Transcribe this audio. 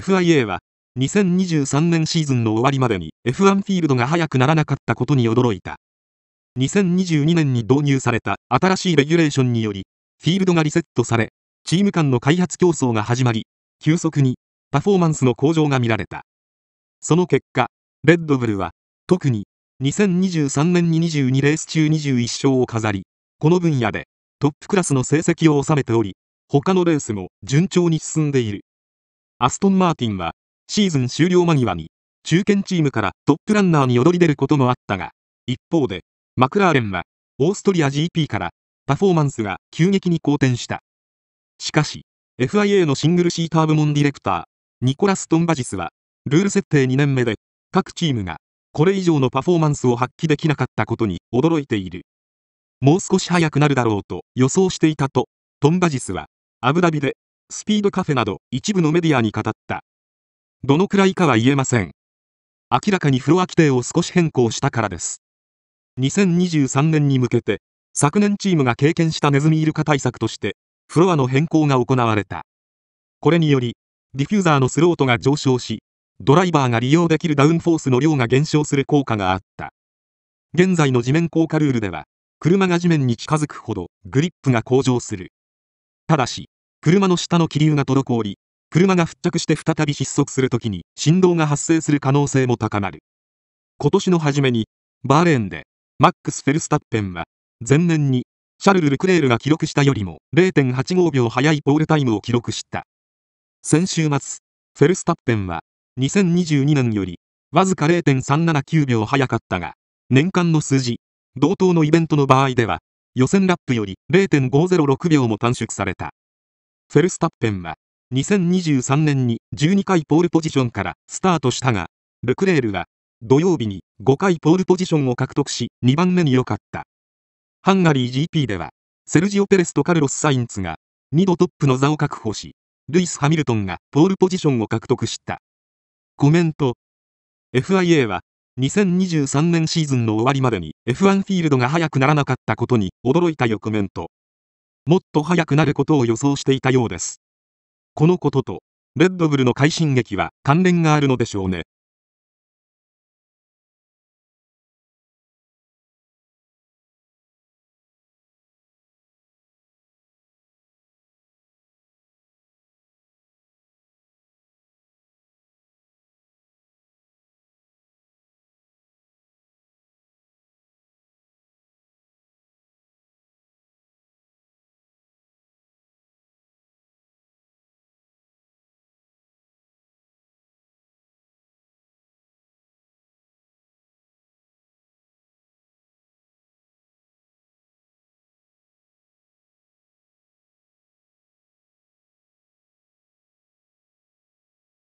FIA は2023年シーズンの終わりまでに F1 フィールドが速くならなかったことに驚いた2022年に導入された新しいレギュレーションによりフィールドがリセットされチーム間の開発競争が始まり急速にパフォーマンスの向上が見られたその結果レッドブルは特に2023年に22レース中21勝を飾りこの分野でトップクラスの成績を収めており他のレースも順調に進んでいるアストン・マーティンは、シーズン終了間際に、中堅チームからトップランナーに躍り出ることもあったが、一方で、マクラーレンは、オーストリア GP から、パフォーマンスが急激に好転した。しかし、FIA のシングルシーター部門ディレクター、ニコラス・トンバジスは、ルール設定2年目で、各チームが、これ以上のパフォーマンスを発揮できなかったことに驚いている。もう少し早くなるだろうと予想していたと、トンバジスは、アブダビでスピードカフェなど一部のメディアに語った。どのくらいかは言えません。明らかにフロア規定を少し変更したからです。2023年に向けて、昨年チームが経験したネズミイルカ対策として、フロアの変更が行われた。これにより、ディフューザーのスロートが上昇し、ドライバーが利用できるダウンフォースの量が減少する効果があった。現在の地面効果ルールでは、車が地面に近づくほどグリップが向上する。ただし、車の下の気流が滞り、車が付着して再び失速するときに振動が発生する可能性も高まる。今年の初めに、バーレーンで、マックス・フェルスタッペンは、前年に、シャルル・ルクレールが記録したよりも0.85秒早いポールタイムを記録した。先週末、フェルスタッペンは、2022年より、わずか0.379秒早かったが、年間の数字、同等のイベントの場合では、予選ラップより0.506秒も短縮された。フェルスタッペンは2023年に12回ポールポジションからスタートしたが、ルクレールは土曜日に5回ポールポジションを獲得し2番目に良かった。ハンガリー GP では、セルジオ・ペレスとカルロス・サインツが2度トップの座を確保し、ルイス・ハミルトンがポールポジションを獲得した。コメント FIA は2023年シーズンの終わりまでに F1 フィールドが速くならなかったことに驚いたよコメント。もっと早くなることを予想していたようです。このことと、レッドブルの快進撃は関連があるのでしょうね。